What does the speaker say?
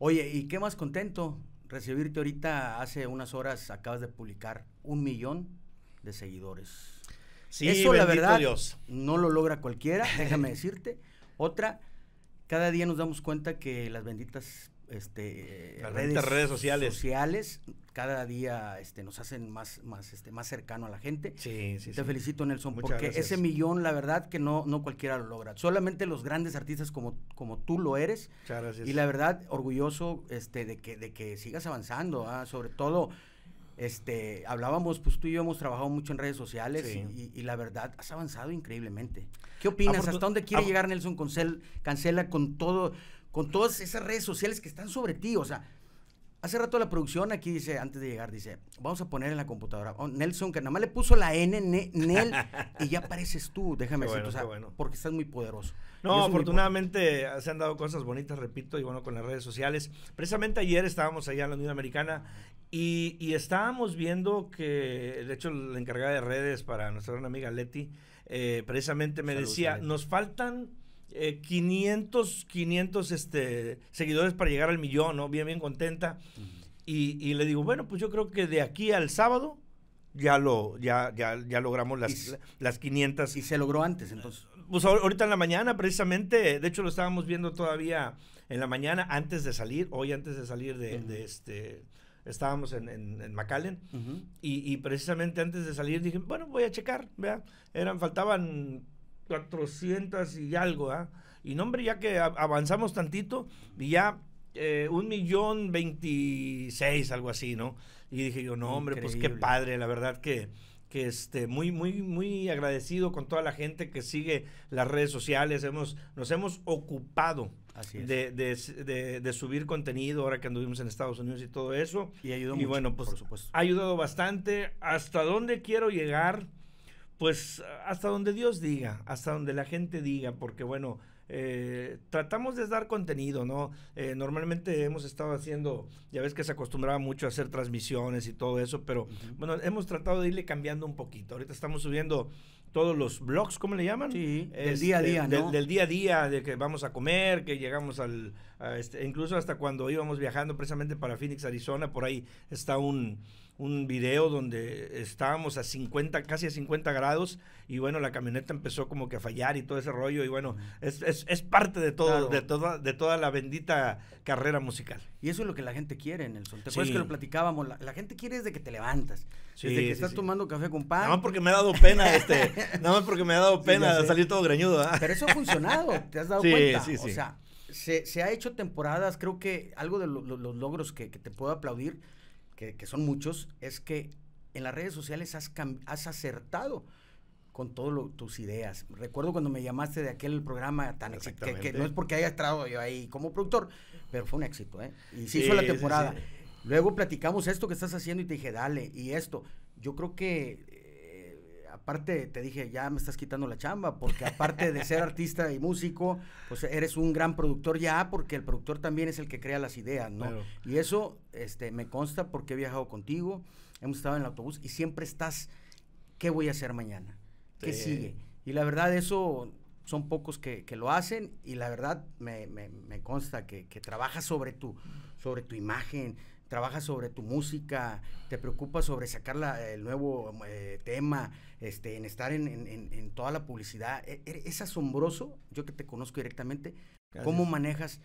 Oye, ¿y qué más contento? Recibirte ahorita, hace unas horas acabas de publicar un millón de seguidores. Sí, Eso, la verdad, Dios. no lo logra cualquiera, déjame decirte. Otra, cada día nos damos cuenta que las benditas este redes, redes, sociales. cada día este, nos hacen más, más, este, más cercano a la gente. Te felicito, Nelson, porque ese millón, la verdad, que no, no cualquiera lo logra. Solamente los grandes artistas como, como tú lo eres. Y la verdad, orgulloso este, de, que, de que sigas avanzando, ah, sobre todo. Este, hablábamos, pues tú y yo hemos trabajado mucho en redes sociales y, la verdad has avanzado increíblemente. ¿Qué opinas? ¿Hasta dónde quiere llegar Nelson Cancela con todo? con todas esas redes sociales que están sobre ti. O sea, hace rato la producción aquí dice, antes de llegar, dice, vamos a poner en la computadora. Oh, Nelson, que nada más le puso la N, Nel, y ya apareces tú, déjame bueno, o sea, porque estás muy poderoso. No, afortunadamente se han dado cosas bonitas, repito, y bueno, con las redes sociales. Precisamente ayer estábamos allá en la Unión Americana y, estábamos viendo que, de hecho, la encargada de redes para nuestra gran amiga Leti, eh, precisamente me decía, nos faltan 500, eh, 500 este, seguidores para llegar al millón, ¿no? Bien, bien contenta. y, le digo, bueno, pues yo creo que de aquí al sábado ya lo ya, ya, ya logramos las, las 500. Y se logró antes, entonces. Eh, pues ahorita en la mañana, precisamente, de hecho lo estábamos viendo todavía en la mañana, antes de salir, hoy antes de salir de, este estábamos en, en, McAllen y, precisamente antes de salir dije, bueno, voy a checar, vea, eran, faltaban 400 y algo, ¿ah? Y no, hombre, ya que avanzamos tantito, y ya eh, un millón veintiséis, algo así, ¿no? Y dije yo, no, hombre, pues qué padre, la verdad que, que este, muy, muy, muy agradecido con toda la gente que sigue las redes sociales. Hemos, nos hemos ocupado de, de, de, subir contenido ahora que anduvimos en Estados Unidos y todo eso. Y ayudó y bueno, pues, por ha ayudado bastante. ¿Hasta dónde quiero llegar? pues hasta donde Dios diga, hasta donde la gente diga, porque bueno, eh, tratamos de dar contenido, ¿no? Eh, normalmente hemos estado haciendo, ya ves que se acostumbraba mucho a hacer transmisiones y todo eso, pero bueno, hemos tratado de irle cambiando un poquito. Ahorita estamos subiendo todos los blogs, ¿cómo le llaman? Sí, del este, día a día, ¿no? del, día a día, de que vamos a comer, que llegamos al, este, e incluso hasta cuando íbamos viajando precisamente para Phoenix, Arizona, por ahí está un, un video donde estábamos a 50, casi a 50 grados, y bueno, la camioneta empezó como que a fallar y todo ese rollo, y bueno, es es, parte de todo, de toda, la bendita carrera musical. Y eso es lo que la gente quiere, en Nelson. ¿Te acuerdas que lo platicábamos? La, gente quiere de que te levantas. de que estás tomando café con pan. Nada más porque me ha dado pena, este. no más porque me ha dado pena salir todo greñudo. ¿ah? Pero eso ha funcionado, ¿te has dado cuenta? O sea, se, se, ha hecho temporadas, creo que algo de los logros que, te puedo aplaudir, que, son muchos, es que en las redes sociales has, has acertado con todas tus ideas. Recuerdo cuando me llamaste de aquel programa tan exitoso, que, no es porque haya estado yo ahí como productor, pero fue un éxito, ¿eh? Y se hizo la temporada. Luego platicamos esto que estás haciendo y te dije, dale, y esto. Yo creo que, eh, aparte, te dije, ya me estás quitando la chamba, porque aparte de ser artista y músico, pues eres un gran productor ya, porque el productor también es el que crea las ideas, ¿no? Y eso este, me consta porque he viajado contigo, hemos estado en el autobús y siempre estás, ¿qué voy a hacer mañana? que sigue. Y la verdad eso son pocos que, que lo hacen y la verdad me, consta que, que trabajas sobre tu, sobre tu imagen, trabajas sobre tu música, te preocupas sobre sacar la, el nuevo eh, tema, este, en estar en, en, en toda la publicidad. E, e, es, asombroso, yo que te conozco directamente, cómo manejas...